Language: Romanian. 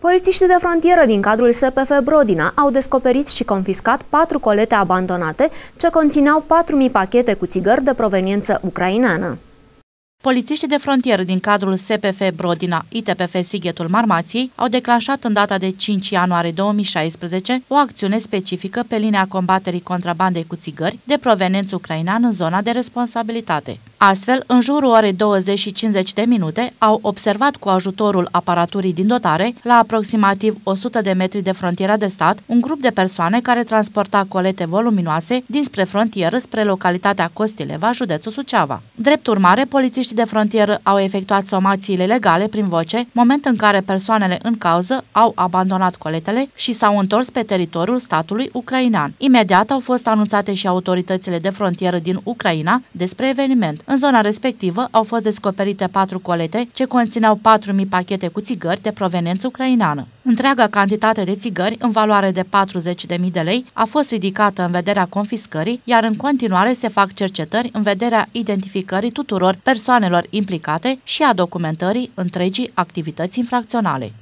Polițiștii de frontieră din cadrul SPF Brodina au descoperit și confiscat patru colete abandonate ce conțineau 4.000 pachete cu țigări de proveniență ucraineană. Polițiștii de frontieră din cadrul SPF Brodina, ITPF Sighetul Marmației, au declanșat în data de 5 ianuarie 2016 o acțiune specifică pe linia combaterii contrabandei cu țigări de proveniență ucraineană în zona de responsabilitate. Astfel, în jurul orei 20 și 50 de minute, au observat cu ajutorul aparaturii din dotare, la aproximativ 100 de metri de frontiera de stat, un grup de persoane care transporta colete voluminoase dinspre frontieră spre localitatea Costileva, județul Suceava. Drept urmare, polițiștii de frontieră au efectuat somațiile legale prin voce, moment în care persoanele în cauză au abandonat coletele și s-au întors pe teritoriul statului ucrainean. Imediat au fost anunțate și autoritățile de frontieră din Ucraina despre eveniment. În zona respectivă au fost descoperite patru colete ce conțineau 4.000 pachete cu țigări de proveniență ucrainană. Întreaga cantitate de țigări, în valoare de 40.000 de lei, a fost ridicată în vederea confiscării, iar în continuare se fac cercetări în vederea identificării tuturor persoanelor implicate și a documentării întregii activități infracționale.